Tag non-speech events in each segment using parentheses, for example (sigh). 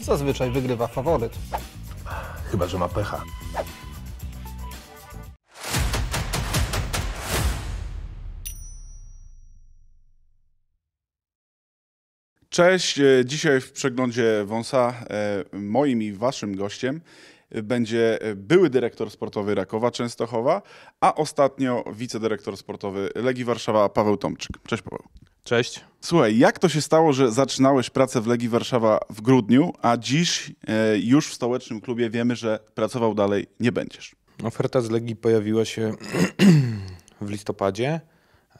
Zazwyczaj wygrywa faworyt. Chyba, że ma pecha. Cześć, e, dzisiaj w przeglądzie Wąsa e, moim i waszym gościem e, będzie były dyrektor sportowy Rakowa Częstochowa, a ostatnio wicedyrektor sportowy Legii Warszawa Paweł Tomczyk. Cześć Paweł. Cześć. Słuchaj, jak to się stało, że zaczynałeś pracę w Legii Warszawa w grudniu, a dziś e, już w stołecznym klubie wiemy, że pracował dalej nie będziesz? Oferta z Legii pojawiła się (clears throat) w listopadzie.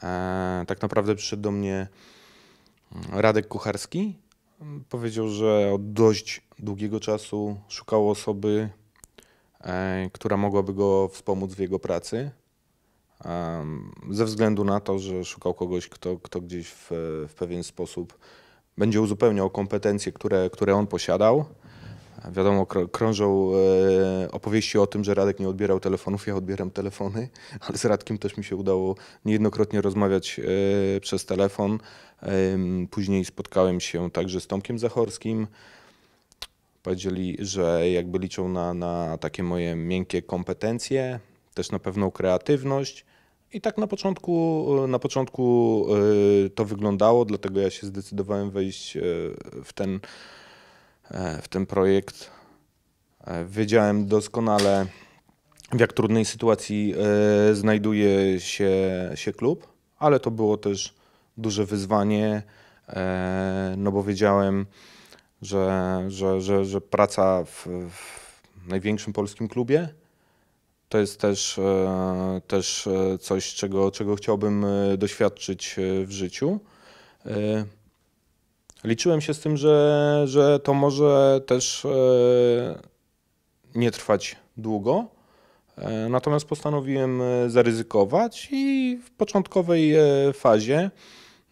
E, tak naprawdę przyszedł do mnie mm, Radek Kucharski. Mm, powiedział, że od dość długiego czasu szukał osoby, e, która mogłaby go wspomóc w jego pracy ze względu na to, że szukał kogoś, kto, kto gdzieś w, w pewien sposób będzie uzupełniał kompetencje, które, które on posiadał. Wiadomo, krążą e, opowieści o tym, że Radek nie odbierał telefonów, ja odbieram telefony, (laughs) ale z Radkiem też mi się udało niejednokrotnie rozmawiać e, przez telefon. Później spotkałem się także z Tomkiem Zachorskim. Powiedzieli, że jakby liczą na, na takie moje miękkie kompetencje, też na pewną kreatywność. I tak na początku, na początku y, to wyglądało, dlatego ja się zdecydowałem wejść y, w ten, y, w ten projekt. Wiedziałem doskonale, w jak trudnej sytuacji znajduje się, się klub, ale to było też duże wyzwanie, no bo wiedziałem, że, że, że, że praca w, w największym polskim klubie to jest też, e, też e, coś, czego, czego chciałbym e, doświadczyć w życiu. Liczyłem się z tym, że, że to może też nie trwać długo. Natomiast postanowiłem zaryzykować i w początkowej fazie,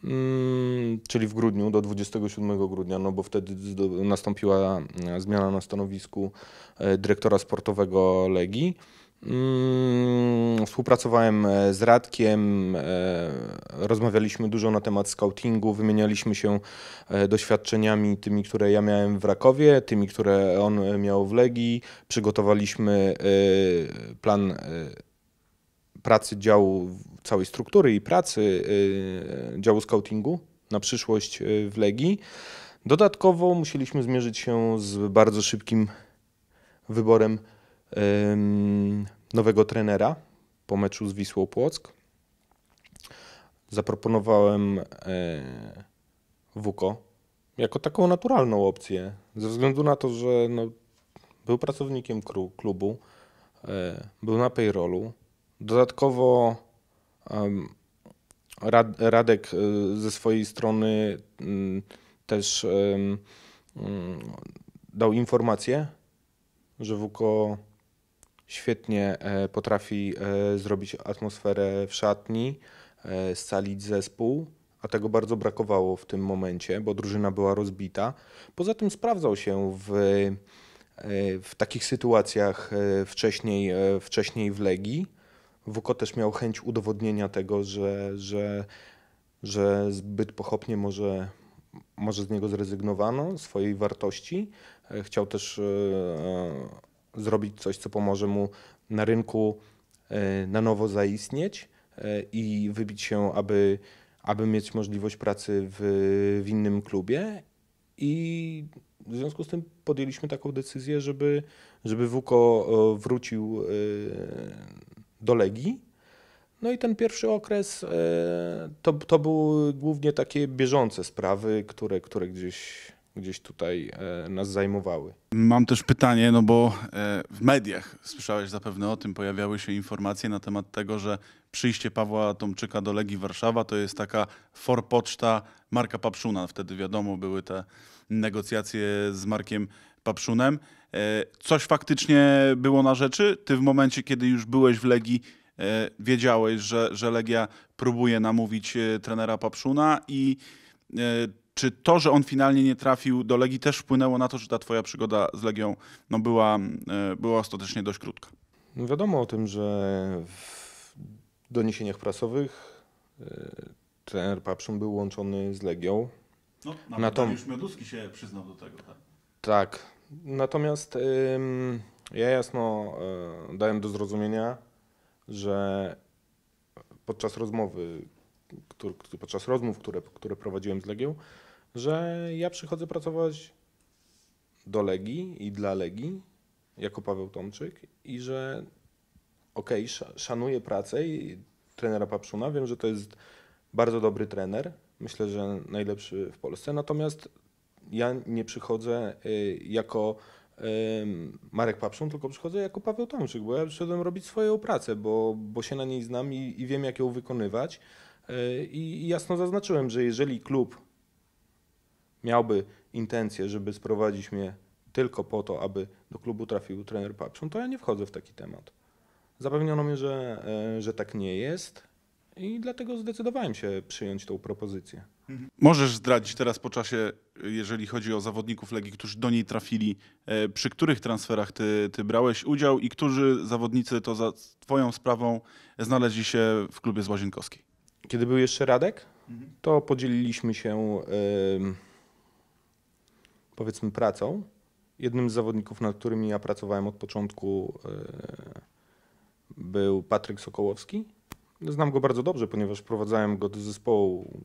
mm, czyli w grudniu do 27 grudnia, no bo wtedy nastąpiła zmiana na stanowisku dyrektora sportowego Legii Mm, współpracowałem e, z Radkiem, e, rozmawialiśmy dużo na temat scoutingu, wymienialiśmy się e, doświadczeniami, tymi, które ja miałem w Rakowie, tymi, które on miał w Legii. Przygotowaliśmy plan pracy działu, całej struktury i pracy działu scoutingu na przyszłość w Legii. Dodatkowo musieliśmy zmierzyć się z bardzo szybkim wyborem nowego trenera po meczu z Wisłą Płock. Zaproponowałem e, Wuko jako taką naturalną opcję, ze względu na to, że no, był pracownikiem klubu, e, był na payrollu. Dodatkowo Radek e, ze swojej strony też dał informację, że Wuko Świetnie e, potrafi e, zrobić atmosferę w szatni, e, scalić zespół, a tego bardzo brakowało w tym momencie, bo drużyna była rozbita. Poza tym sprawdzał się w, w takich sytuacjach wcześniej, wcześniej w Legii. Wuko też miał chęć udowodnienia tego, że, że, że zbyt pochopnie może, może z niego zrezygnowano, swojej wartości. Chciał też zrobić coś, co pomoże mu na rynku e, na nowo zaistnieć e, i wybić się, aby, aby mieć możliwość pracy w, w innym klubie. I w związku z tym podjęliśmy taką decyzję, żeby, żeby Wuko e, wrócił do Legii. No i ten pierwszy okres to, to były głównie takie bieżące sprawy, które, które gdzieś gdzieś tutaj e, nas zajmowały. Mam też pytanie, no bo e, w mediach słyszałeś zapewne o tym, pojawiały się informacje na temat tego, że przyjście Pawła Tomczyka do Legii Warszawa to jest taka forpoczta Marka Papszuna. Wtedy wiadomo, były te negocjacje z Markiem Papszunem. E, coś faktycznie było na rzeczy? Ty w momencie, kiedy już byłeś w Legii, wiedziałeś, że, że Legia próbuje namówić trenera Papszuna i czy to, że on finalnie nie trafił do Legii też wpłynęło na to, że ta twoja przygoda z Legią no, była, e, była ostatecznie dość krótka? No wiadomo o tym, że w doniesieniach prasowych yy, trener Papszyn był łączony z Legią. No, nawet Natom... już Mioduski się przyznał do tego. Tak, tak. natomiast ja jasno y, dałem do zrozumienia, że podczas rozmowy, który, podczas rozmów, które, które prowadziłem z Legią, że ja przychodzę pracować do Legii i dla Legii jako Paweł Tomczyk i że okej, okay, szanuję pracę i trenera Papszuna, wiem, że to jest bardzo dobry trener, myślę, że najlepszy w Polsce, natomiast ja nie przychodzę y, jako Marek Papszun, tylko przychodzę jako Paweł Tomczyk, bo ja przyszedłem robić swoją pracę, bo, bo się na niej znam i, i wiem, jak ją wykonywać. Y, I jasno zaznaczyłem, że jeżeli klub miałby intencję, żeby sprowadzić mnie tylko po to, aby do klubu trafił trener Papszun, to ja nie wchodzę w taki temat. Zapewniono mnie, że, e, że tak nie jest i dlatego zdecydowałem się przyjąć tą propozycję. Mhm. Możesz zdradzić teraz po czasie, jeżeli chodzi o zawodników Legii, którzy do niej trafili, e, przy których transferach ty, ty brałeś udział i którzy zawodnicy to za twoją sprawą znaleźli się w klubie z Łazienkowskiej? Kiedy był jeszcze Radek, mhm. to podzieliliśmy się... Yy powiedzmy pracą. Jednym z zawodników, nad którymi ja pracowałem od początku, e, był Patryk Sokołowski. Znam go bardzo dobrze, ponieważ wprowadzałem go do zespołu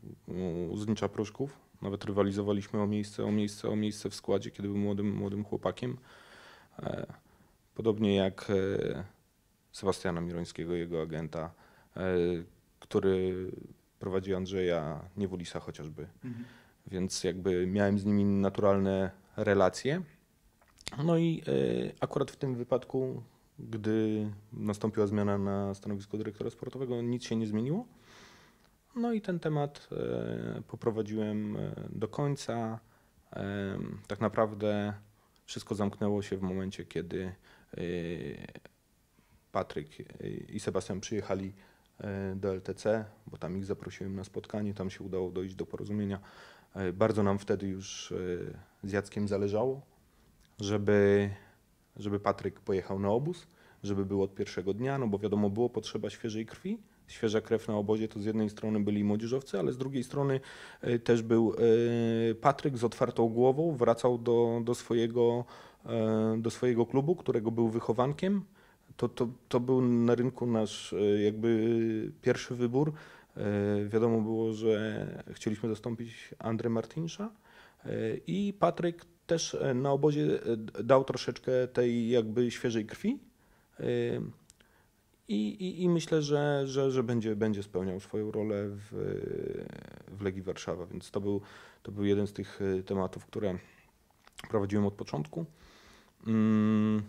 Znicza Pruszków. Nawet rywalizowaliśmy o miejsce, o miejsce, o miejsce w składzie, kiedy był młodym, młodym chłopakiem. E, podobnie jak e, Sebastiana Mirońskiego, jego agenta, który prowadzi Andrzeja Niewolisa chociażby. Mhm więc jakby miałem z nimi naturalne relacje. No i e, akurat w tym wypadku, gdy nastąpiła zmiana na stanowisku dyrektora sportowego, nic się nie zmieniło. No i ten temat e, poprowadziłem e, do końca. Tak naprawdę wszystko zamknęło się w momencie, kiedy Patryk i Sebastian przyjechali do LTC, bo tam ich zaprosiłem na spotkanie, tam się udało dojść do porozumienia. E, bardzo nam wtedy już e, z Jackiem zależało, żeby, żeby Patryk pojechał na obóz, żeby był od pierwszego dnia, no bo wiadomo było potrzeba świeżej krwi. Świeża krew na obozie to z jednej strony byli młodzieżowcy, ale z drugiej strony e, też był Patryk z otwartą głową, wracał do, do, swojego, do swojego klubu, którego był wychowankiem. To, to, to był na rynku nasz jakby pierwszy wybór E, wiadomo było, że chcieliśmy zastąpić Andrę Martinsza e, i Patryk też e, na obozie dał troszeczkę tej jakby świeżej krwi. I, i, i myślę, że, że, że będzie, będzie spełniał swoją rolę w, w Legii Warszawa, więc to był, to był jeden z tych tematów, które prowadziłem od początku. Mm,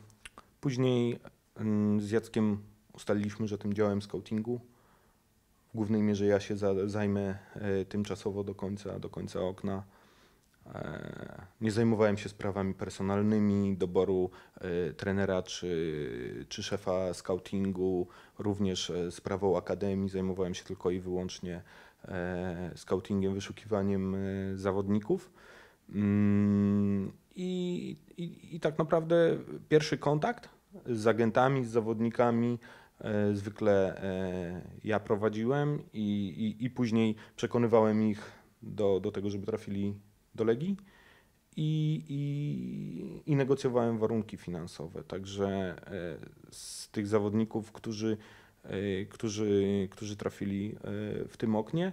później mm, z Jackiem ustaliliśmy, że tym działem scoutingu w głównej mierze ja się zajmę e, tymczasowo do końca, do końca okna. E, nie zajmowałem się sprawami personalnymi, doboru e, trenera czy, czy szefa scoutingu, również sprawą akademii. Zajmowałem się tylko i wyłącznie scoutingiem, wyszukiwaniem zawodników. Mm, I, i, i tak naprawdę pierwszy kontakt z agentami, z zawodnikami E, zwykle e, ja prowadziłem i, i, i później przekonywałem ich do, do tego, żeby trafili do Legii. I, i, i, negocjowałem warunki finansowe. Także e, z tych zawodników, którzy, którzy, którzy trafili w tym oknie,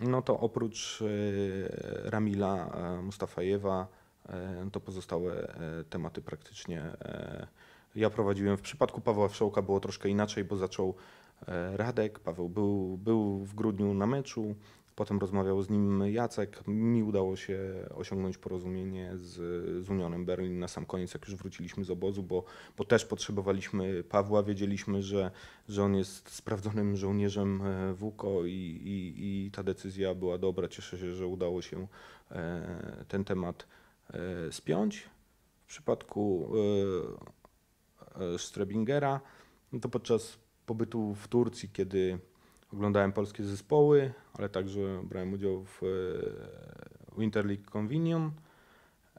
no to oprócz Ramila Mustafajewa, to pozostałe tematy praktycznie ja prowadziłem. W przypadku Pawła Wszołka było troszkę inaczej, bo zaczął e, Radek. Paweł był, był w grudniu na meczu, potem rozmawiał z nim Jacek. Mi udało się osiągnąć porozumienie z, z Unionem Berlin na sam koniec, jak już wróciliśmy z obozu, bo, bo też potrzebowaliśmy Pawła. Wiedzieliśmy, że, że on jest sprawdzonym żołnierzem e, WUKO i, i, i ta decyzja była dobra. Cieszę się, że udało się e, ten temat spiąć. W przypadku E, Strebingera, no to podczas pobytu w Turcji, kiedy oglądałem polskie zespoły, ale także brałem udział w e, Winter League Convenion,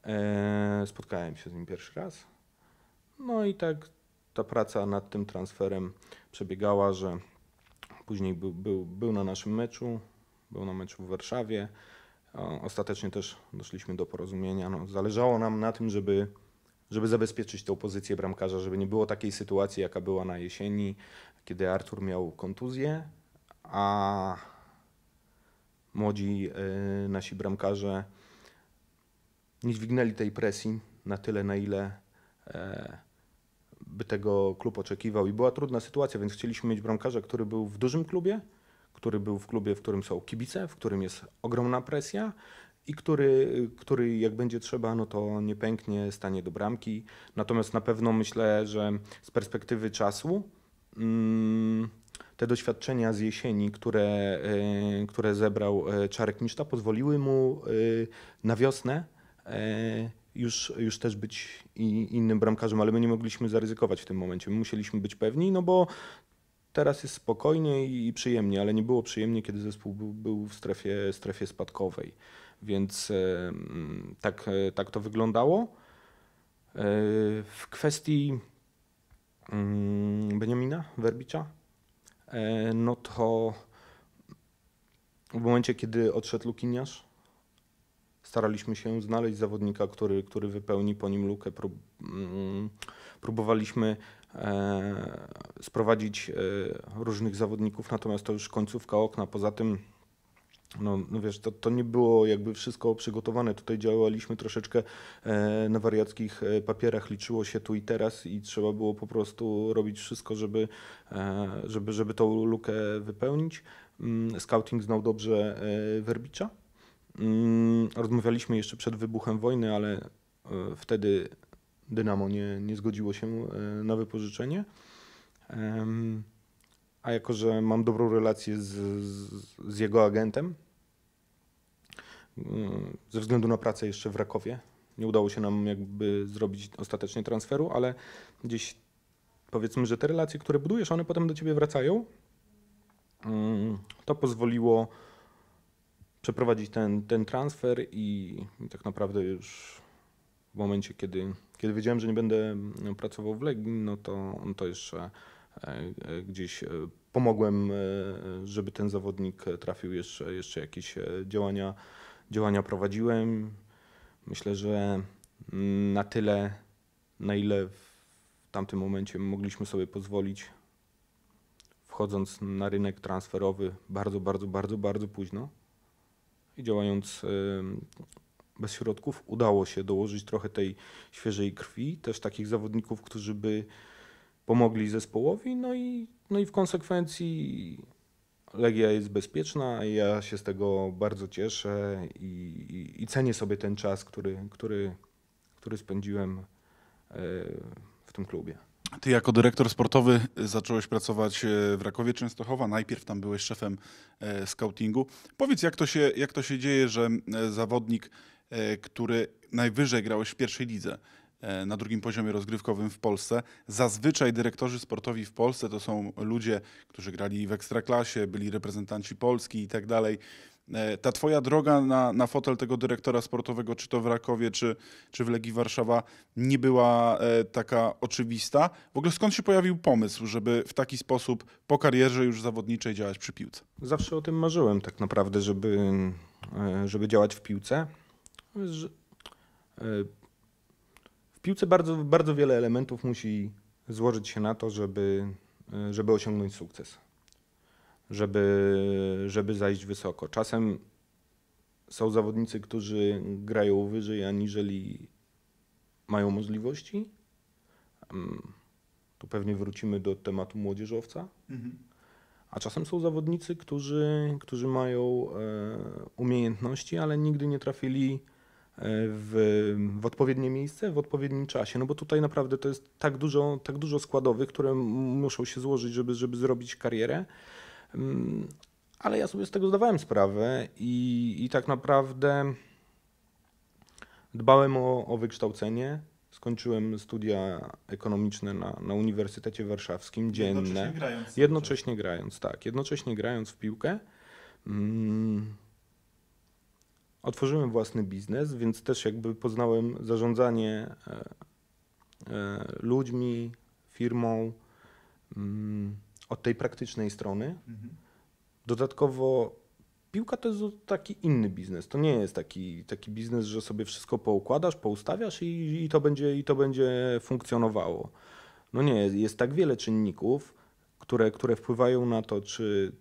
e, spotkałem się z nim pierwszy raz. No i tak ta praca nad tym transferem przebiegała, że później był, był, był na naszym meczu, był na meczu w Warszawie. Ostatecznie też doszliśmy do porozumienia. No, zależało nam na tym, żeby żeby zabezpieczyć tę pozycję bramkarza, żeby nie było takiej sytuacji, jaka była na jesieni, kiedy Artur miał kontuzję, a młodzi y, nasi bramkarze nie dźwignęli tej presji na tyle, na ile e, by tego klub oczekiwał. I była trudna sytuacja, więc chcieliśmy mieć bramkarza, który był w dużym klubie, który był w klubie, w którym są kibice, w którym jest ogromna presja i który, który jak będzie trzeba, no to nie pęknie, stanie do bramki. Natomiast na pewno myślę, że z perspektywy czasu mm, te doświadczenia z jesieni, które, e, które zebrał e, Czarek Niszta, pozwoliły mu e, na wiosnę już, już też być innym bramkarzem, ale my nie mogliśmy zaryzykować w tym momencie. My musieliśmy być pewni, no bo teraz jest spokojnie i, przyjemnie, ale nie było przyjemnie, kiedy zespół był, był w strefie, strefie spadkowej. Więc e, mm, tak, e, tak to wyglądało. E, w kwestii mm, Beniamina Werbicza, no to w momencie, kiedy odszedł Lukiniarz, staraliśmy się znaleźć zawodnika, który, który wypełni po nim lukę. Mm, próbowaliśmy sprowadzić różnych zawodników, natomiast to już końcówka okna. Poza tym no, no wiesz, to, to nie było jakby wszystko przygotowane. Tutaj działaliśmy troszeczkę e, na wariackich e, papierach, liczyło się tu i teraz i trzeba było po prostu robić wszystko, żeby, e, żeby, żeby tą lukę wypełnić. Mm, scouting znał dobrze e, Werbicza. Mm, rozmawialiśmy jeszcze przed wybuchem wojny, ale e, wtedy Dynamo nie, nie zgodziło się e, na wypożyczenie. A jako, że mam dobrą relację z, z, z jego agentem, Mm, ze względu na pracę jeszcze w Rakowie. Nie udało się nam jakby zrobić ostatecznie transferu, ale gdzieś powiedzmy, że te relacje, które budujesz, one potem do ciebie wracają. Mm, to pozwoliło przeprowadzić ten, ten transfer i tak naprawdę już w momencie, kiedy, kiedy wiedziałem, że nie będę mm, pracował w Legii, no to, to jeszcze e, e, gdzieś e, pomogłem, żeby ten zawodnik trafił jeszcze, jeszcze jakieś działania działania prowadziłem. Myślę, że mm, na tyle, na ile w tamtym momencie mogliśmy sobie pozwolić, wchodząc na rynek transferowy bardzo, bardzo, bardzo, bardzo późno i działając bez środków, udało się dołożyć trochę tej świeżej krwi, też takich zawodników, którzy by pomogli zespołowi, no i, no i w konsekwencji Legia jest bezpieczna i ja się z tego bardzo cieszę i, i, i, cenię sobie ten czas, który, który, który spędziłem e, w tym klubie. Ty jako dyrektor sportowy zacząłeś pracować e, w Rakowie Częstochowa. Najpierw tam byłeś szefem e, scoutingu. Powiedz, jak to się, jak to się dzieje, że zawodnik, który najwyżej grałeś w pierwszej lidze, E, na drugim poziomie rozgrywkowym w Polsce. Zazwyczaj dyrektorzy sportowi w Polsce to są ludzie, którzy grali w ekstraklasie, byli reprezentanci Polski i tak dalej. E, ta twoja droga na, na fotel tego dyrektora sportowego, czy to w Rakowie, czy, czy w Legii Warszawa, nie była e, taka oczywista. W ogóle skąd się pojawił pomysł, żeby w taki sposób po karierze już zawodniczej działać przy piłce? Zawsze o tym marzyłem tak naprawdę, żeby, żeby działać w piłce piłce bardzo, bardzo wiele elementów musi złożyć się na to, żeby, żeby osiągnąć sukces, żeby, żeby zajść wysoko. Czasem są zawodnicy, którzy grają wyżej aniżeli mają możliwości. Mm, tu pewnie wrócimy do tematu młodzieżowca. Mhm. A czasem są zawodnicy, którzy, którzy mają e, umiejętności, ale nigdy nie trafili E, w, w odpowiednie miejsce, w odpowiednim czasie. No bo tutaj naprawdę to jest tak dużo, tak dużo składowych, które muszą się złożyć, żeby, żeby zrobić karierę. Mm, ale ja sobie z tego zdawałem sprawę i, i tak naprawdę dbałem o, o wykształcenie, Skończyłem studia ekonomiczne na, na Uniwersytecie Warszawskim, dzienne. Jednocześnie grając. Jednocześnie grając, tak. Jednocześnie grając w piłkę. Mm, Otworzyłem własny biznes, więc też jakby poznałem zarządzanie e, e, ludźmi, firmą mm, od tej praktycznej strony. Mhm. Dodatkowo piłka to jest taki inny biznes. To nie jest taki, taki biznes, że sobie wszystko poukładasz, poustawiasz i, i, to będzie, i to będzie funkcjonowało. No nie, jest tak wiele czynników, które, które wpływają na to, czy,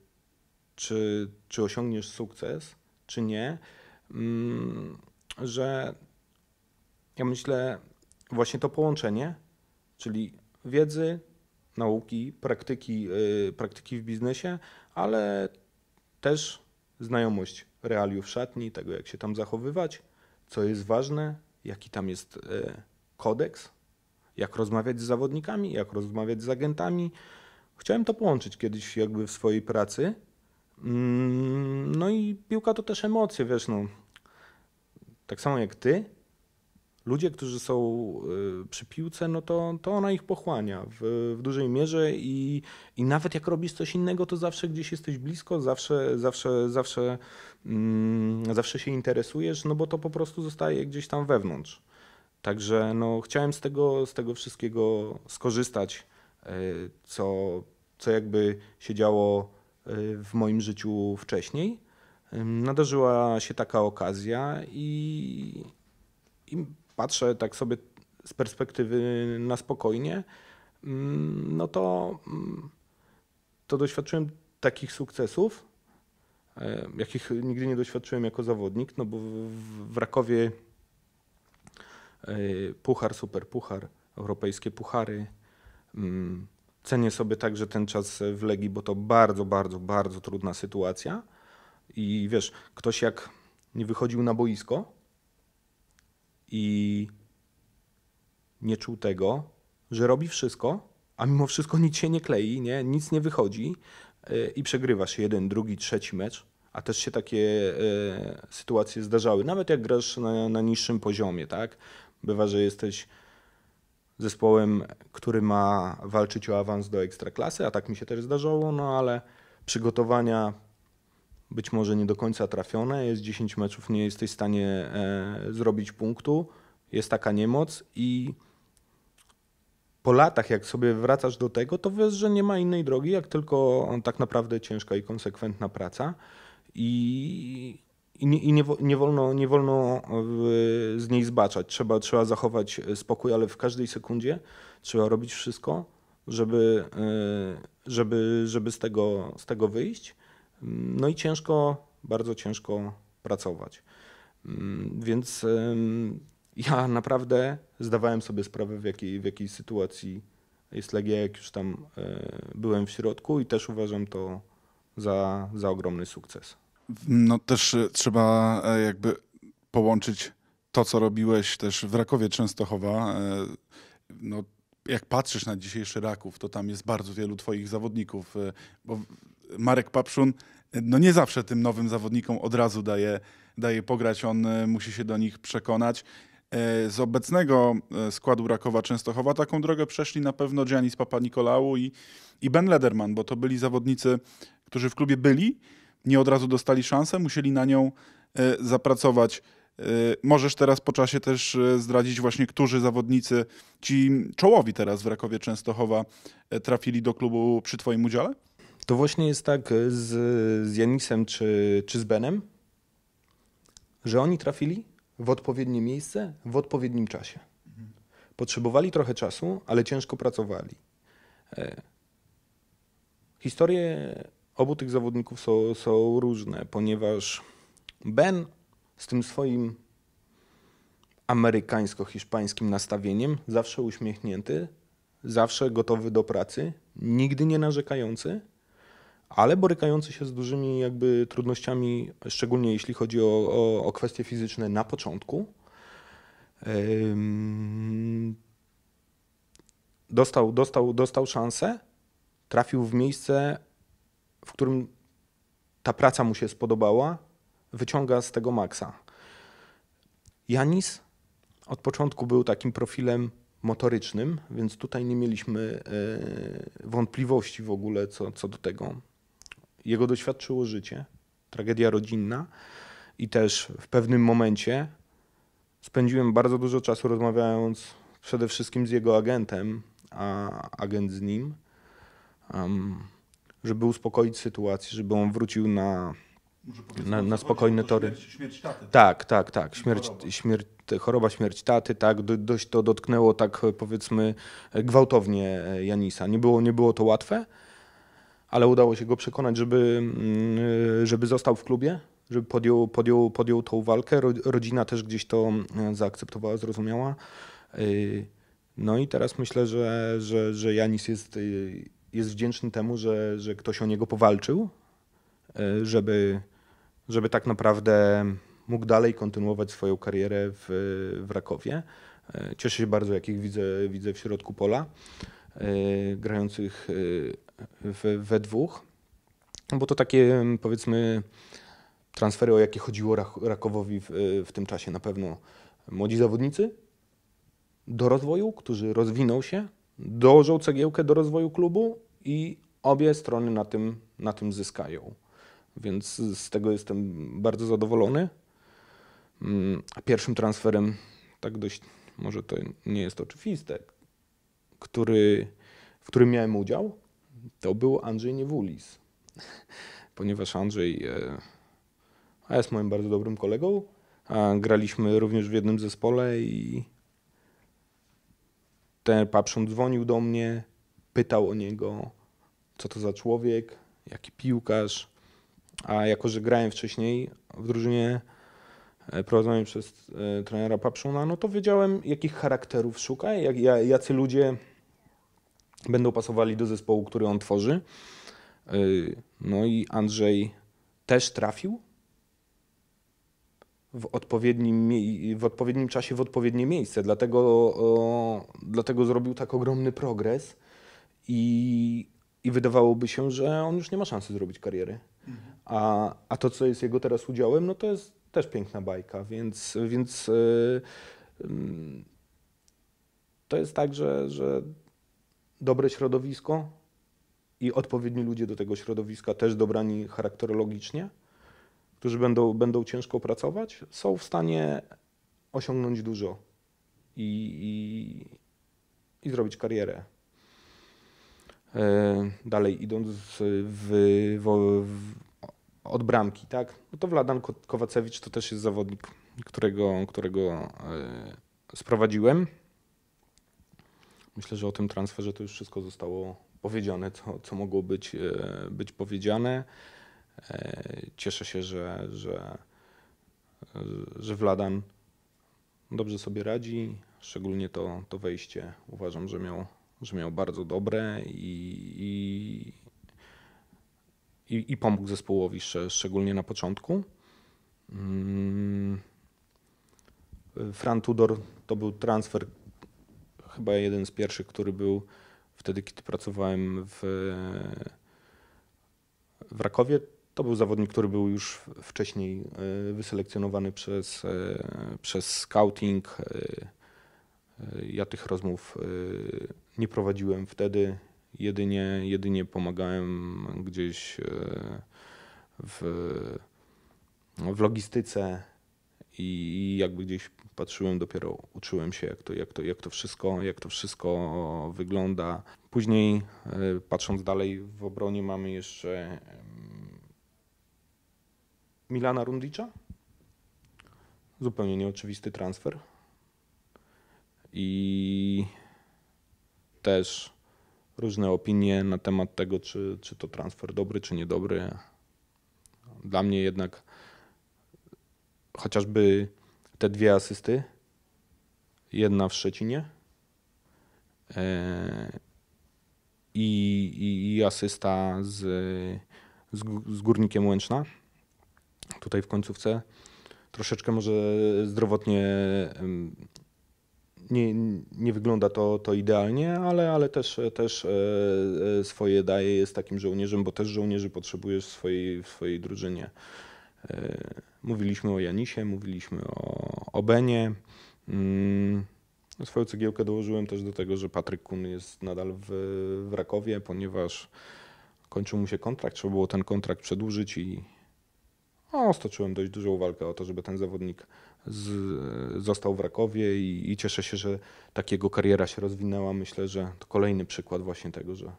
czy, czy osiągniesz sukces, czy nie. Mm, że ja myślę, właśnie to połączenie, czyli wiedzy, nauki, praktyki, y, praktyki w biznesie, ale też znajomość realiów szatni, tego jak się tam zachowywać, co jest ważne, jaki tam jest y, kodeks, jak rozmawiać z zawodnikami, jak rozmawiać z agentami. Chciałem to połączyć kiedyś jakby w swojej pracy, Mm, no i piłka to też emocje, wiesz, no. Tak samo jak ty, ludzie, którzy są y, przy piłce, no to, to ona ich pochłania w, w dużej mierze i, i nawet jak robisz coś innego, to zawsze gdzieś jesteś blisko, zawsze, zawsze, zawsze, mm, zawsze się interesujesz, no bo to po prostu zostaje gdzieś tam wewnątrz. Także no, chciałem z tego, z tego wszystkiego skorzystać, y, co, co jakby się działo w moim życiu wcześniej. Nadarzyła się taka okazja i, i patrzę tak sobie z perspektywy na spokojnie, no to, to doświadczyłem takich sukcesów, jakich nigdy nie doświadczyłem jako zawodnik, no bo w Rakowie e, puchar, super puchar, europejskie puchary, Cenię sobie także ten czas e, w Legii, bo to bardzo, bardzo, bardzo trudna sytuacja. I wiesz, ktoś jak nie wychodził na boisko i nie czuł tego, że robi wszystko, a mimo wszystko nic się nie klei, nie? nic nie wychodzi e, i przegrywasz jeden, drugi, trzeci mecz. A też się takie e, sytuacje zdarzały, nawet jak grasz na, na niższym poziomie, tak? Bywa, że jesteś zespołem, który ma walczyć o awans do ekstraklasy, a tak mi się też zdarzało, no ale przygotowania być może nie do końca trafione, jest 10 meczów, nie jesteś w stanie e, zrobić punktu, jest taka niemoc i po latach, jak sobie wracasz do tego, to wiesz, że nie ma innej drogi, jak tylko tak naprawdę ciężka i konsekwentna praca. I i, nie, i nie, nie, wolno, nie wolno e, z niej zbaczać. Trzeba, trzeba zachować e, spokój, ale w każdej sekundzie trzeba robić wszystko, żeby, e, żeby, żeby z, tego, z tego wyjść. Mm, no i ciężko, bardzo ciężko pracować. Mm, więc ja naprawdę zdawałem sobie sprawę, w jakiej, w jakiej sytuacji jest Legia, jak już tam byłem w środku i też uważam to za, za ogromny sukces. No też e, trzeba e, jakby połączyć to, co robiłeś też w Rakowie Częstochowa. E, no, jak patrzysz na dzisiejszy Raków, to tam jest bardzo wielu twoich zawodników, bo Marek Papszun no nie zawsze tym nowym zawodnikom od razu daje, daje pograć, on musi się do nich przekonać. Z obecnego składu Rakowa Częstochowa taką drogę przeszli na pewno Giannis Papa Nikolału i, i Ben Lederman, bo to byli zawodnicy, którzy w klubie byli, nie od razu dostali szansę, musieli na nią e, zapracować. E, możesz teraz po czasie też e, zdradzić właśnie, którzy zawodnicy, ci czołowi teraz w Rakowie Częstochowa trafili do klubu przy twoim udziale? To właśnie jest tak z, z Janisem czy, czy z Benem, że oni trafili w odpowiednie miejsce w odpowiednim czasie. Potrzebowali trochę czasu, ale ciężko pracowali. Historię obu tych zawodników są, są różne, ponieważ Ben z tym swoim amerykańsko-hiszpańskim nastawieniem, zawsze uśmiechnięty, zawsze gotowy do pracy, nigdy nie narzekający, ale borykający się z dużymi jakby trudnościami, szczególnie jeśli chodzi o, o, o kwestie fizyczne na początku. Dostał, dostał, dostał szansę, trafił w miejsce w którym ta praca mu się spodobała, wyciąga z tego maksa. Janis od początku był takim profilem motorycznym, więc tutaj nie mieliśmy e, wątpliwości w ogóle co, co do tego. Jego doświadczyło życie, tragedia rodzinna i też w pewnym momencie spędziłem bardzo dużo czasu rozmawiając przede wszystkim z jego agentem, a agent z nim żeby uspokoić sytuację, żeby on wrócił na, na, na spokojne tory. śmierć, śmierć taty. Tak, tak, tak. Śmierć, choroba. Śmierć, choroba, śmierć taty, tak. Do, dość to dotknęło tak powiedzmy gwałtownie Janisa. Nie było, nie było to łatwe, ale udało się go przekonać, żeby, mm, żeby został w klubie, żeby podjął, podjął, podjął tą walkę. Rodzina też gdzieś to e, zaakceptowała, zrozumiała. Y, no i teraz myślę, że, że, że Janis jest y, jest wdzięczny temu, że, że ktoś o niego powalczył, e, żeby, żeby tak naprawdę mógł dalej kontynuować swoją karierę w, w Rakowie. E, cieszę się bardzo, jakich widzę, widzę w środku pola, e, grających w, we dwóch, bo to takie powiedzmy transfery, o jakie chodziło Rakowowi w, w tym czasie. Na pewno młodzi zawodnicy do rozwoju, którzy rozwinął się, dołożą cegiełkę do rozwoju klubu i obie strony na tym, na tym zyskają. Więc z tego jestem bardzo zadowolony. Mm, a Pierwszym transferem, tak dość, może to nie jest oczywiste, który, w którym miałem udział, to był Andrzej Niewulis. (laughs) Ponieważ Andrzej e, jest moim bardzo dobrym kolegą, graliśmy również w jednym zespole i ten Papszon dzwonił do mnie, pytał o niego, co to za człowiek, jaki piłkarz. A jako, że grałem wcześniej w drużynie e, prowadzonej przez e, trenera Papszuna, no to wiedziałem, jakich charakterów szuka, jak, jacy ludzie będą pasowali do zespołu, który on tworzy. E, no i Andrzej też trafił w odpowiednim, w odpowiednim czasie w odpowiednie miejsce. Dlatego, o, dlatego zrobił tak ogromny progres i, i wydawałoby się, że on już nie ma szansy zrobić kariery. A, a to, co jest jego teraz udziałem, no to jest też piękna bajka, więc, więc yy, yy, to jest tak, że, że dobre środowisko i odpowiedni ludzie do tego środowiska, też dobrani charakterologicznie, którzy będą, będą ciężko pracować, są w stanie osiągnąć dużo i, i, i zrobić karierę. E, dalej idąc w, w, w, od bramki, tak? No to Wladan Kowacewicz to też jest zawodnik, którego, którego e, sprowadziłem. Myślę, że o tym transferze to już wszystko zostało powiedziane, co, co mogło być, e, być powiedziane. E, cieszę się, że, że, że Wladan dobrze sobie radzi. Szczególnie to, to wejście uważam, że miał, że miał bardzo dobre i, i, i, pomógł zespołowi, szczególnie na początku. Mm, Fran Tudor to był transfer chyba jeden z pierwszych, który był wtedy, kiedy pracowałem w, w Rakowie. To był zawodnik, który był już wcześniej e, wyselekcjonowany przez, e, przez scouting. E, ja tych rozmów nie prowadziłem wtedy, jedynie, jedynie pomagałem gdzieś w, w logistyce i jakby gdzieś patrzyłem, dopiero uczyłem się, jak to, jak to, jak to, wszystko, jak to wszystko wygląda. Później, patrząc dalej, w obronie mamy jeszcze Milana Rundicza. Zupełnie nieoczywisty transfer. I też różne opinie na temat tego, czy, czy to transfer dobry, czy niedobry. Dla mnie jednak chociażby te dwie asysty, jedna w Szczecinie e, i, i, i asysta z, z, z Górnikiem Łęczna tutaj w końcówce troszeczkę może zdrowotnie nie, nie wygląda to, to idealnie, ale, ale też, też e, e, swoje daje, jest takim żołnierzem, bo też żołnierzy potrzebujesz w swojej, w swojej drużynie. E, mówiliśmy o Janisie, mówiliśmy o, o Benie. Mm, no, swoją cegiełkę dołożyłem też do tego, że Patryk Kun jest nadal w, w Rakowie, ponieważ kończył mu się kontrakt, trzeba było ten kontrakt przedłużyć i, no, stoczyłem dość dużą walkę o to, żeby ten zawodnik z, został w Rakowie i, i cieszę się, że tak jego kariera się rozwinęła. Myślę, że to kolejny przykład właśnie tego, że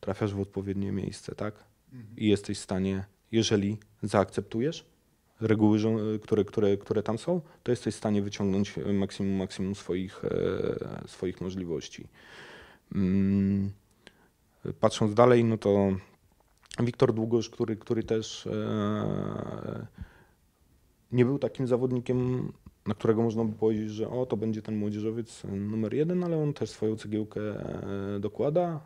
trafiasz w odpowiednie miejsce, tak? Mhm. I jesteś w stanie, jeżeli zaakceptujesz reguły, które, które, które tam są, to jesteś w stanie wyciągnąć maksimum, maksimum swoich, e, swoich możliwości. Mm, patrząc dalej, no to Wiktor Długosz, który, który też e, nie był takim zawodnikiem, na którego można by powiedzieć, że o, to będzie ten młodzieżowiec numer jeden, ale on też swoją cegiełkę e, dokłada,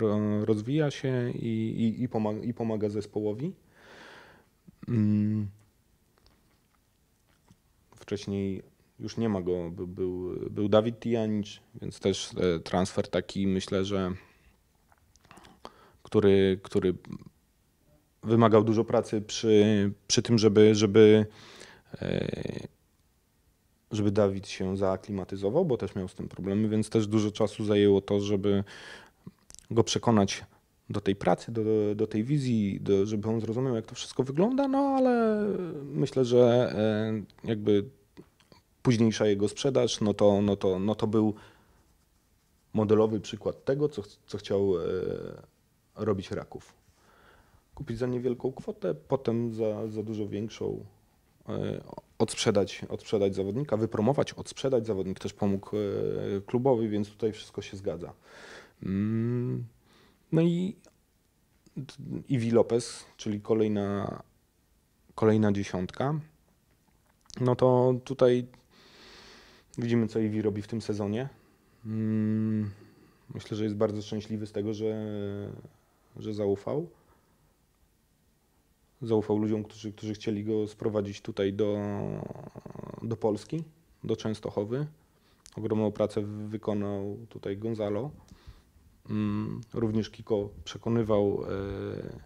e, rozwija się i, i, i, pomaga, i pomaga zespołowi. Mm. Wcześniej już nie ma go, był, był Dawid Tijanicz, więc też transfer taki myślę, że który, który wymagał dużo pracy przy, przy tym, żeby, żeby, e, żeby Dawid się zaaklimatyzował, bo też miał z tym problemy, więc też dużo czasu zajęło to, żeby go przekonać do tej pracy, do, do tej wizji, do, żeby on zrozumiał, jak to wszystko wygląda, no ale myślę, że e, jakby późniejsza jego sprzedaż, no to, no to, no to był modelowy przykład tego, co, co chciał e, robić raków. Kupić za niewielką kwotę, potem za, za dużo większą e, odsprzedać, odsprzedać zawodnika, wypromować, odsprzedać zawodnik, też pomógł e, klubowi, więc tutaj wszystko się zgadza. Mm, no i Iwi Lopez, czyli kolejna, kolejna dziesiątka. No to tutaj widzimy, co Iwi robi w tym sezonie. Mm, myślę, że jest bardzo szczęśliwy z tego, że że zaufał. Zaufał ludziom, którzy, którzy chcieli go sprowadzić tutaj do, do Polski, do Częstochowy. Ogromną pracę wykonał tutaj Gonzalo. Mm, również Kiko przekonywał e,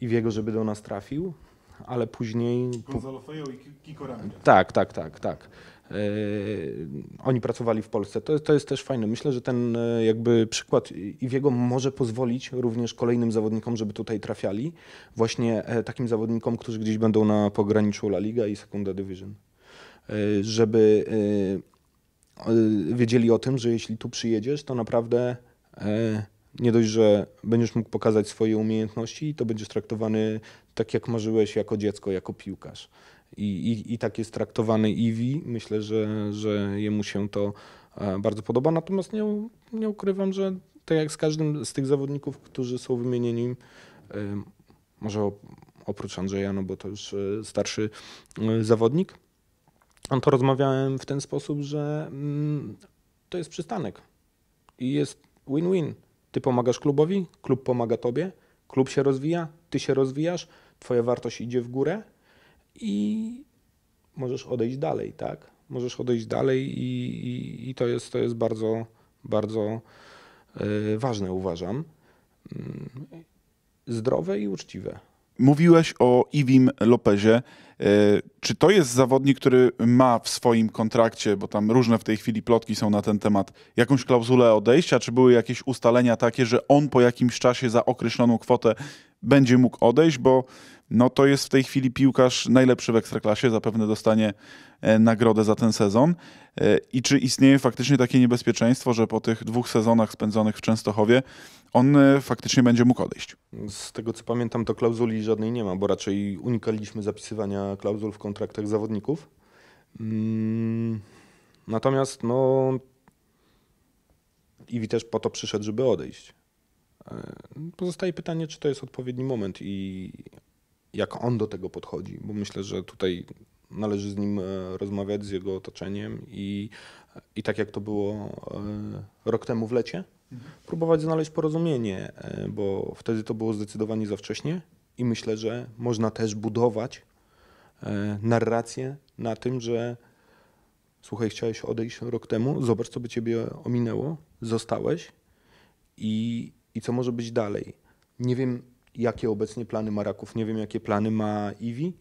Iwiego, żeby do nas trafił ale później. Gonzalo Fejo i Kiko Rambia. Tak, tak, tak, tak. Yy, oni pracowali w Polsce. To, to jest też fajne. Myślę, że ten e, jakby przykład Iwiego może pozwolić również kolejnym zawodnikom, żeby tutaj trafiali. Właśnie e, takim zawodnikom, którzy gdzieś będą na pograniczu La Liga i Secunda Division. E, żeby wiedzieli o tym, że jeśli tu przyjedziesz, to naprawdę nie dość, że będziesz mógł pokazać swoje umiejętności, to będziesz traktowany tak, jak marzyłeś jako dziecko, jako piłkarz i, i, i tak jest traktowany Iwi. Myślę, że, że jemu się to e, bardzo podoba. Natomiast nie, nie ukrywam, że tak jak z każdym z tych zawodników, którzy są wymienieni, e, może oprócz Andrzeja, no bo to już e, starszy zawodnik, no to rozmawiałem w ten sposób, że mm, to jest przystanek i jest win-win. Ty pomagasz klubowi, klub pomaga tobie, klub się rozwija, ty się rozwijasz, twoja wartość idzie w górę, i możesz odejść dalej, tak? Możesz odejść dalej i, i, i to jest, to jest bardzo, bardzo e, ważne, uważam. Mm, zdrowe i uczciwe. Mówiłeś o Iwim Lopezie. E, czy to jest zawodnik, który ma w swoim kontrakcie, bo tam różne w tej chwili plotki są na ten temat, jakąś klauzulę odejścia? Czy były jakieś ustalenia takie, że on po jakimś czasie za określoną kwotę będzie mógł odejść? Bo no to jest w tej chwili piłkarz najlepszy w Ekstraklasie, zapewne dostanie e, nagrodę za ten sezon. E, I czy istnieje faktycznie takie niebezpieczeństwo, że po tych dwóch sezonach spędzonych w Częstochowie on e, faktycznie będzie mógł odejść? Z tego co pamiętam, to klauzuli żadnej nie ma, bo raczej unikaliśmy zapisywania klauzul w kontraktach zawodników. Mm, natomiast no, Iwi też po to przyszedł, żeby odejść. Pozostaje pytanie, czy to jest odpowiedni moment i jak on do tego podchodzi, bo myślę, że tutaj należy z nim e, rozmawiać, z jego otoczeniem i, i tak jak to było e, rok temu w lecie, mhm. próbować znaleźć porozumienie, e, bo wtedy to było zdecydowanie za wcześnie i myślę, że można też budować narrację na tym, że słuchaj, chciałeś odejść rok temu, zobacz, co by ciebie ominęło, zostałeś i, i co może być dalej. Nie wiem, jakie obecnie plany ma Raków. Nie wiem, jakie plany ma Iwi.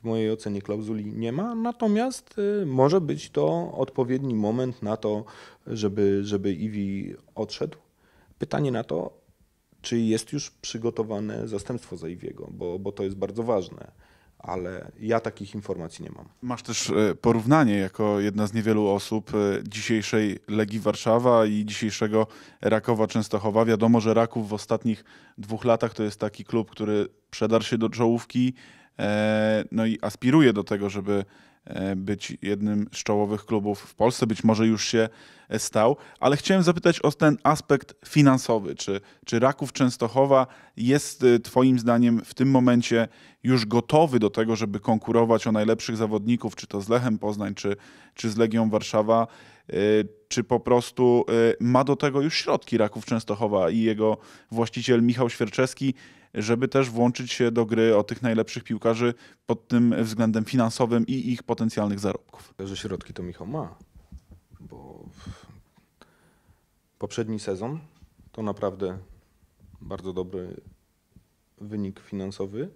W mojej ocenie klauzuli nie ma, natomiast y, może być to odpowiedni moment na to, żeby, żeby Iwi odszedł. Pytanie na to, czy jest już przygotowane zastępstwo za Iwiego, bo, bo to jest bardzo ważne ale ja takich informacji nie mam. Masz też e, porównanie jako jedna z niewielu osób e, dzisiejszej Legii Warszawa i dzisiejszego Rakowa Częstochowa. Wiadomo, że Raków w ostatnich dwóch latach to jest taki klub, który przedarł się do czołówki, e, no i aspiruje do tego, żeby E, być jednym z czołowych klubów w Polsce, być może już się e, stał, ale chciałem zapytać o ten aspekt finansowy. Czy, czy Raków Częstochowa jest e, Twoim zdaniem w tym momencie już gotowy do tego, żeby konkurować o najlepszych zawodników, czy to z Lechem Poznań, czy, czy z Legią Warszawa? czy po prostu ma do tego już środki Raków Częstochowa i jego właściciel Michał Świerczewski żeby też włączyć się do gry o tych najlepszych piłkarzy pod tym względem finansowym i ich potencjalnych zarobków. Że środki to Michał ma, bo poprzedni sezon to naprawdę bardzo dobry wynik finansowy,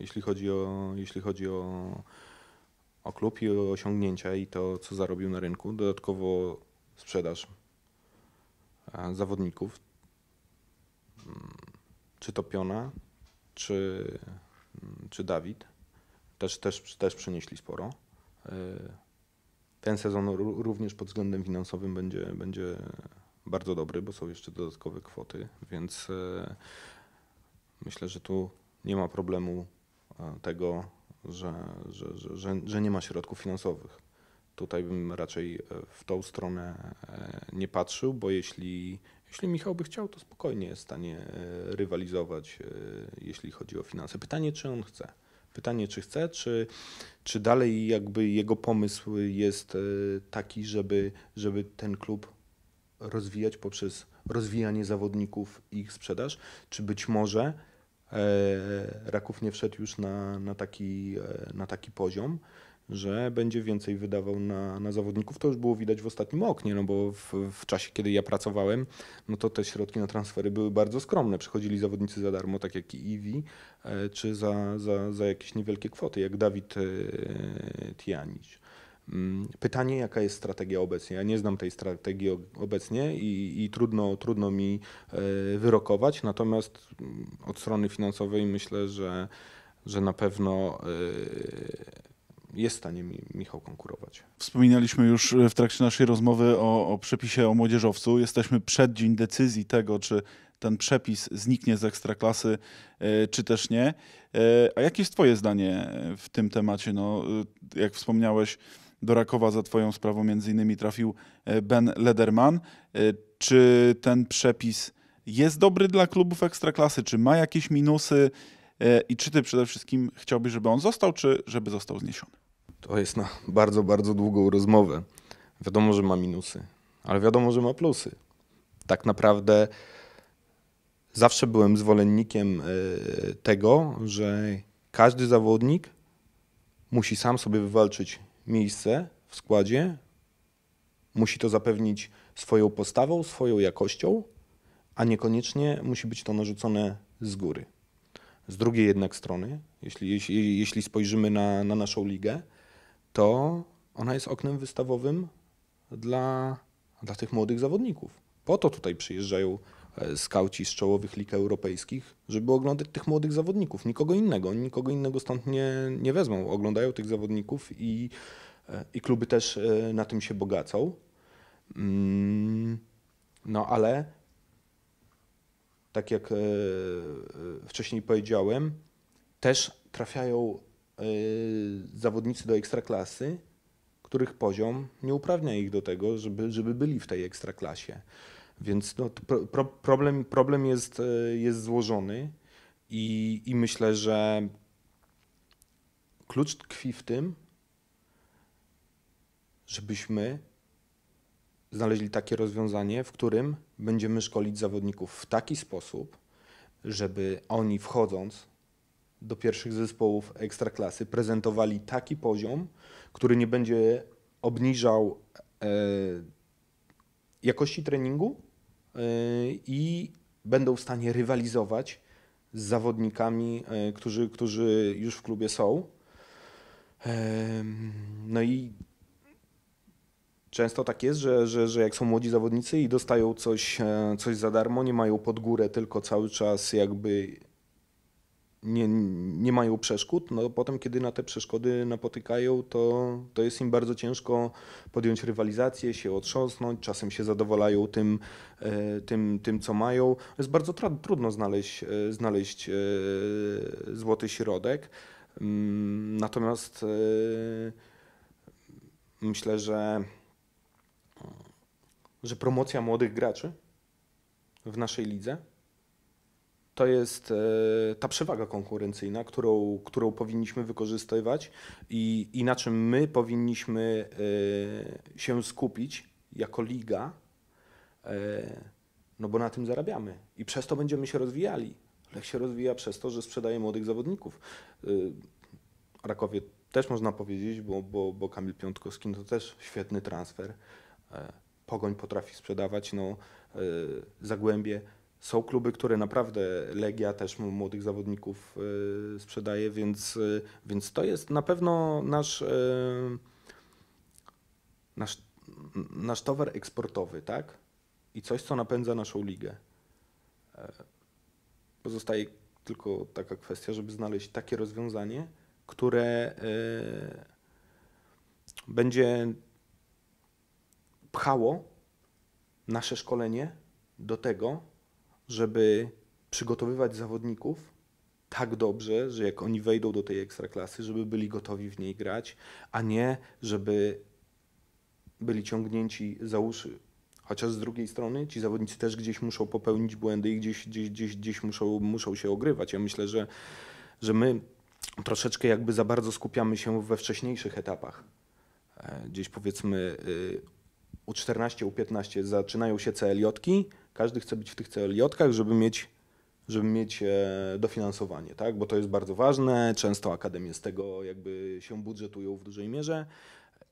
jeśli chodzi o, jeśli chodzi o, o klub i o osiągnięcia i to, co zarobił na rynku. Dodatkowo sprzedaż e, zawodników. Mm, czy Piona, czy, mm, czy Dawid. Też, też, też przynieśli sporo. E, ten sezon również pod względem finansowym będzie, będzie bardzo dobry, bo są jeszcze dodatkowe kwoty, więc e, myślę, że tu nie ma problemu e, tego, że, że, że, że, że nie ma środków finansowych. Tutaj bym raczej w tą stronę nie patrzył, bo jeśli jeśli Michał by chciał, to spokojnie jest w stanie e, rywalizować, e, jeśli chodzi o finanse. Pytanie, czy on chce. Pytanie, czy chce, czy, czy dalej jakby jego pomysł jest e, taki, żeby, żeby ten klub rozwijać poprzez rozwijanie zawodników i ich sprzedaż, czy być może Raków nie wszedł już na, na, taki, na taki poziom, że będzie więcej wydawał na, na zawodników. To już było widać w ostatnim oknie, no bo w, w, czasie, kiedy ja pracowałem, no to te środki na transfery były bardzo skromne. Przychodzili zawodnicy za darmo, tak jak i Iwi, e, czy za, za, za jakieś niewielkie kwoty, jak Dawid e, Tianić. Mm, pytanie, jaka jest strategia obecnie? Ja nie znam tej strategii obecnie i, i, trudno, trudno mi e, wyrokować, natomiast mm, od strony finansowej myślę, że, że na pewno jest w stanie Michał konkurować. Wspominaliśmy już e, w trakcie naszej rozmowy o, o przepisie o młodzieżowcu. Jesteśmy przed dzień decyzji tego, czy ten przepis zniknie z ekstraklasy, e, czy też nie. E, a jakie jest Twoje zdanie w tym temacie? No, jak wspomniałeś, do Rakowa za Twoją sprawą między innymi trafił Ben Lederman. Czy ten przepis jest dobry dla klubów ekstraklasy? Czy ma jakieś minusy? E, I czy ty przede wszystkim chciałbyś, żeby on został, czy żeby został zniesiony? To jest na bardzo, bardzo długą rozmowę. Wiadomo, że ma minusy, ale wiadomo, że ma plusy. Tak naprawdę zawsze byłem zwolennikiem e, tego, że każdy zawodnik musi sam sobie wywalczyć miejsce w składzie, musi to zapewnić swoją postawą, swoją jakością, a niekoniecznie musi być to narzucone z góry. Z drugiej jednak strony, jeśli, jeśli, jeśli spojrzymy na, na naszą ligę, to ona jest oknem wystawowym dla, dla tych młodych zawodników. Po to tutaj przyjeżdżają e, skauci z czołowych lig europejskich, żeby oglądać tych młodych zawodników, nikogo innego. Oni nikogo innego stąd nie, nie wezmą. Oglądają tych zawodników i, e, i kluby też e, na tym się bogacą. Mm, no ale tak jak e, e, wcześniej powiedziałem, też trafiają e, zawodnicy do ekstraklasy, których poziom nie uprawnia ich do tego, żeby, żeby byli w tej ekstraklasie. Więc no, pro, problem, problem jest, jest złożony i, i myślę, że klucz tkwi w tym, żebyśmy znaleźli takie rozwiązanie, w którym będziemy szkolić zawodników w taki sposób, żeby oni wchodząc do pierwszych zespołów ekstraklasy prezentowali taki poziom, który nie będzie obniżał e, jakości treningu e, i będą w stanie rywalizować z zawodnikami, e, którzy, którzy już w klubie są. E, no i Często tak jest, że, że, że jak są młodzi zawodnicy i dostają coś, e, coś za darmo, nie mają pod górę, tylko cały czas jakby nie, nie mają przeszkód, no potem kiedy na te przeszkody napotykają, to, to jest im bardzo ciężko podjąć rywalizację, się otrząsnąć, czasem się zadowalają tym, e, tym, tym co mają. Jest bardzo trudno znaleźć, e, znaleźć złoty środek. Mm, natomiast myślę, że że promocja młodych graczy w naszej lidze to jest e, ta przewaga konkurencyjna, którą, którą powinniśmy wykorzystywać i, i na czym my powinniśmy e, się skupić jako liga, e, no bo na tym zarabiamy i przez to będziemy się rozwijali. Lech się rozwija przez to, że sprzedaje młodych zawodników. Rakowie też można powiedzieć, bo, bo, bo Kamil Piątkowski to też świetny transfer. Pogoń potrafi sprzedawać, no, e, Zagłębie. Są kluby, które naprawdę Legia też młodych zawodników e, sprzedaje, więc, e, więc to jest na pewno nasz, nasz, nasz towar eksportowy, tak? I coś, co napędza naszą ligę. Pozostaje tylko taka kwestia, żeby znaleźć takie rozwiązanie, które będzie pchało nasze szkolenie do tego, żeby przygotowywać zawodników tak dobrze, że jak oni wejdą do tej ekstraklasy, żeby byli gotowi w niej grać, a nie żeby byli ciągnięci za uszy. Chociaż z drugiej strony ci zawodnicy też gdzieś muszą popełnić błędy i gdzieś, gdzieś, gdzieś, gdzieś muszą, muszą się ogrywać. Ja myślę, że, że my troszeczkę jakby za bardzo skupiamy się we wcześniejszych etapach. E, gdzieś powiedzmy y, u14, U15 zaczynają się clj Każdy chce być w tych clj żeby mieć, żeby mieć e, dofinansowanie, tak? bo to jest bardzo ważne. Często akademie z tego jakby się budżetują w dużej mierze.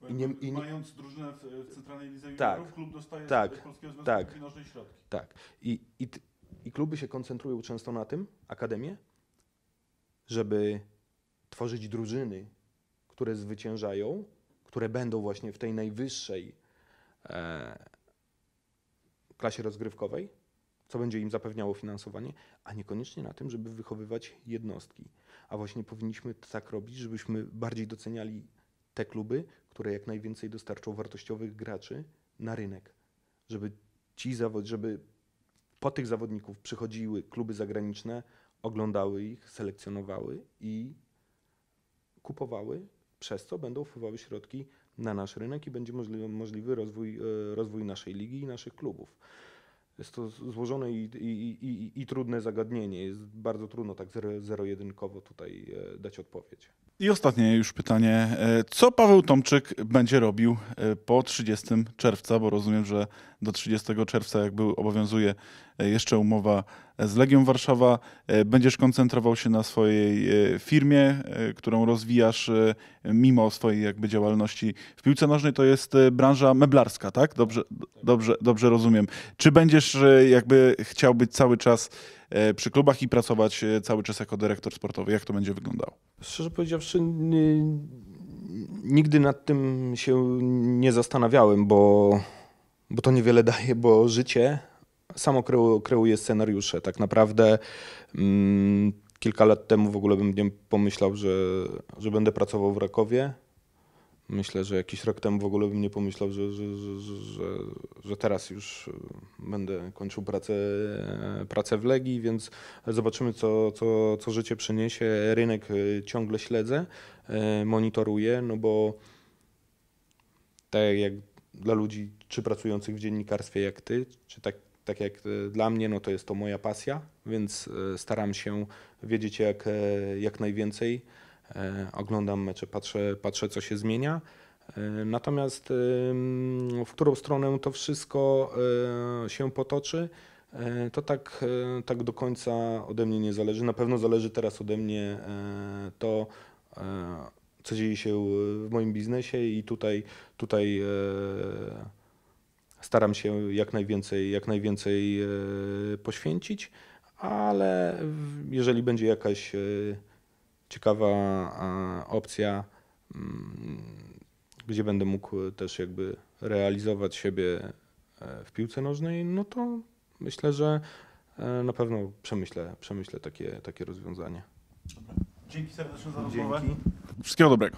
I nie, i nie, Mając drużynę w, w Centralnej Lidze tak, klub dostaje tak, z Polskiego Związku tak, środki. Tak. I, i, I kluby się koncentrują często na tym, akademie, żeby tworzyć drużyny, które zwyciężają, które będą właśnie w tej najwyższej E, klasie rozgrywkowej, co będzie im zapewniało finansowanie, a niekoniecznie na tym, żeby wychowywać jednostki. A właśnie powinniśmy tak robić, żebyśmy bardziej doceniali te kluby, które jak najwięcej dostarczą wartościowych graczy na rynek, żeby ci zawod, żeby po tych zawodników przychodziły kluby zagraniczne, oglądały ich, selekcjonowały i kupowały, przez co będą wpływały środki na nasz rynek i będzie możliwy, możliwy rozwój, e, rozwój naszej ligi i naszych klubów. Jest to złożone i, i, i, i trudne zagadnienie. Jest bardzo trudno tak zero-jedynkowo tutaj e, dać odpowiedź. I ostatnie już pytanie. E, co Paweł Tomczyk będzie robił e, po 30 czerwca? Bo rozumiem, że do 30 czerwca, jakby obowiązuje e, jeszcze umowa z Legią Warszawa, będziesz koncentrował się na swojej firmie, którą rozwijasz mimo swojej jakby działalności w piłce nożnej. To jest branża meblarska, tak? Dobrze, dobrze, dobrze rozumiem. Czy będziesz jakby chciał być cały czas E, przy klubach i pracować e, cały czas jako dyrektor sportowy? Jak to będzie wyglądało? Szczerze powiedziawszy, nigdy nad tym się nie zastanawiałem, bo, bo to niewiele daje, bo życie samo kreuje scenariusze. Tak naprawdę mm, kilka lat temu w ogóle bym nie pomyślał, że, że będę pracował w Rakowie Myślę, że jakiś rok temu w ogóle bym nie pomyślał, że, że, że, że, teraz już będę kończył pracę, pracę w Legii, więc zobaczymy, co, co, co życie przyniesie. Rynek e, ciągle śledzę, e, monitoruję, no bo tak jak dla ludzi, czy pracujących w dziennikarstwie jak ty, czy tak, tak jak e, dla mnie, no to jest to moja pasja, więc staram się wiedzieć jak, jak najwięcej E, oglądam mecze, patrzę, patrzę co się zmienia. E, natomiast w którą stronę to wszystko e, się potoczy, to tak, tak do końca ode mnie nie zależy. Na pewno zależy teraz ode mnie to, co dzieje się w moim biznesie i tutaj, tutaj staram się jak najwięcej, jak najwięcej poświęcić, ale jeżeli będzie jakaś ciekawa opcja, mm, gdzie będę mógł też jakby realizować siebie e, w piłce nożnej, no to myślę, że e, na pewno przemyślę, przemyślę takie, takie rozwiązanie. Dzięki serdecznie za rozmowę. Wszystkiego dobrego.